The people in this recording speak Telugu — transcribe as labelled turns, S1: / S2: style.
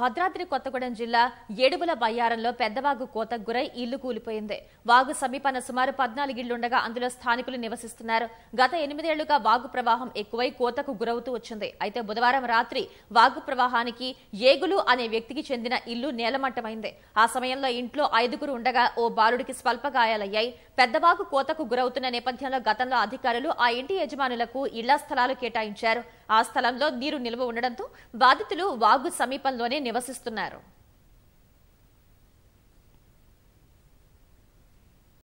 S1: భద్రాద్రి కొత్తగూడెం జిల్లా ఏడుబుల బయ్యారంలో పెద్దవాగు కోతకు గురై ఇల్లు కూలిపోయింది వాగు సమీపన సుమారు పద్నాలుగు ఇళ్లుండగా అందులో స్థానికులు నివసిస్తున్నారు గత ఎనిమిదేళ్లుగా వాగు ప్రవాహం ఎక్కువై కోతకు గురవుతూ వచ్చింది అయితే బుధవారం రాత్రి వాగు ప్రవాహానికి ఏగులు అనే వ్యక్తికి చెందిన ఇల్లు నేలమట్టమైంది ఆ సమయంలో ఇంట్లో ఐదుగురు ఉండగా ఓ బాలుడికి స్వల్ప గాయాలయ్యాయి పెద్దవాగు కోతకు గురవుతున్న నేపథ్యంలో గతంలో అధికారులు ఆ ఇంటి యజమానులకు ఇళ్ల స్థలాలు కేటాయించారు ఆ స్థలంలో నీరు నిల్వ ఉండడంతో బాధితులు వాగు సమీపంలోనే నివసిస్తున్నారు